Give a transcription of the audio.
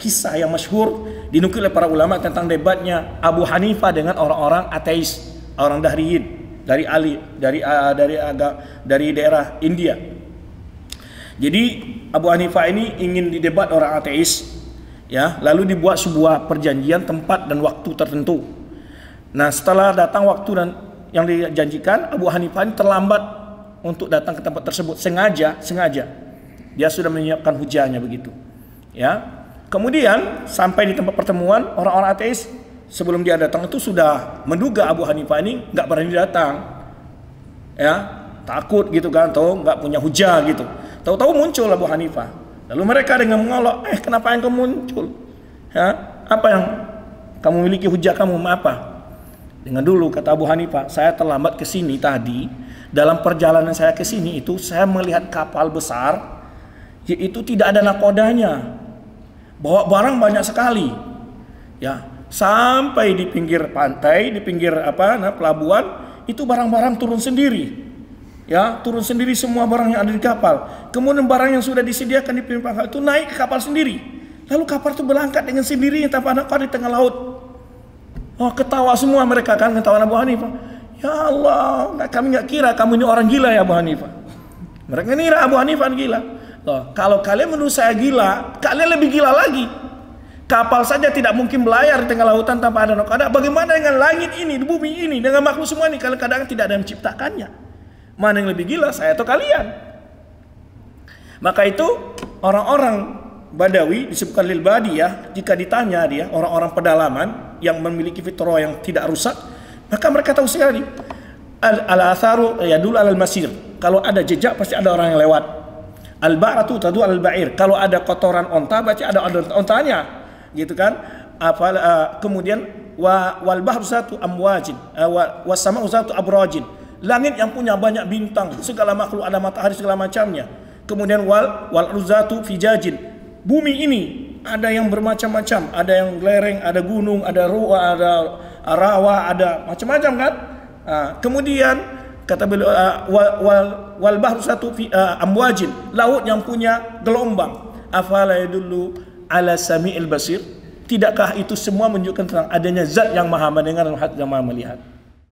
kisah yang masyhur dinukil oleh para ulama tentang debatnya Abu Hanifah dengan orang-orang ateis, orang Dahriyin dari Ali dari uh, dari agak dari daerah India. Jadi Abu Hanifah ini ingin didebat orang ateis ya, lalu dibuat sebuah perjanjian tempat dan waktu tertentu. Nah, setelah datang waktu dan yang dijanjikan Abu Hanifah ini terlambat untuk datang ke tempat tersebut sengaja sengaja dia sudah menyiapkan hujahnya begitu ya Kemudian sampai di tempat pertemuan orang-orang ateis sebelum dia datang itu sudah menduga Abu Hanifah ini nggak berani datang, ya takut gitu kan, tahu nggak punya hujah gitu. Tahu-tahu muncul Abu Hanifah. Lalu mereka dengan mengolok, eh kenapa yang kamu muncul? Ya, apa yang kamu miliki hujah kamu apa? Dengan dulu kata Abu Hanifah, saya terlambat ke sini tadi. Dalam perjalanan saya ke sini itu saya melihat kapal besar yaitu tidak ada nakodanya bawa barang banyak sekali ya sampai di pinggir pantai di pinggir apa nah pelabuhan itu barang-barang turun sendiri ya turun sendiri semua barang yang ada di kapal kemudian barang yang sudah disediakan di pinggir kapal itu naik ke kapal sendiri lalu kapal itu berangkat dengan sendiri tanpa anak di tengah laut oh ketawa semua mereka kan ketawa Abu Hanifah ya Allah kami nggak kira kamu ini orang gila ya Abu Hanifah mereka ngira Abu Hanifah gila Loh, kalau kalian menurut saya gila, kalian lebih gila lagi. Kapal saja tidak mungkin berlayar di tengah lautan tanpa ada nokada. Bagaimana dengan langit ini, di bumi ini, dengan makhluk semua ini? Kalau kadang tidak ada yang menciptakannya. Mana yang lebih gila, saya atau kalian? Maka itu orang-orang Badawi disebutkan lil ya jika ditanya dia orang-orang pedalaman yang memiliki fitrah yang tidak rusak maka mereka tahu sekali al, al ya dulu al masir kalau ada jejak pasti ada orang yang lewat Al-ba'ratu tadu al-ba'ir. Kalau ada kotoran onta, baca ada ontanya. Gitu kan? Apa, uh, kemudian wa wal bahru satu amwajin eh, wa was sama'u satu abrajin. Langit yang punya banyak bintang, segala makhluk ada matahari segala macamnya. Kemudian wal wal ruzatu fijajin. Bumi ini ada yang bermacam-macam, ada yang lereng, ada gunung, ada ruwa, ada rawa, ada macam-macam kan? Uh, kemudian kata beliau uh, wal, wal, wal bahru satu fi, uh, amwajin laut yang punya gelombang afala yadullu ala sami'il basir tidakkah itu semua menunjukkan tentang adanya zat yang maha mendengar dan hati yang maha melihat